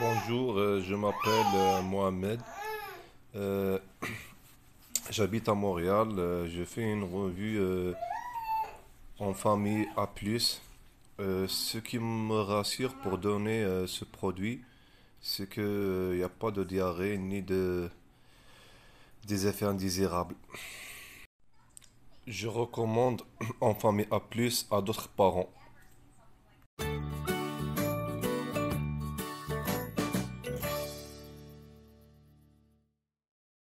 Bonjour, euh, je m'appelle euh, Mohamed. Euh, j'habite à Montréal. je fais une revue en famille A+. ce qui me rassure pour donner ce produit, c'est qu'il n'y a pas de diarrhée ni de des effets indésirables. Je recommande en famille A+, à d'autres parents.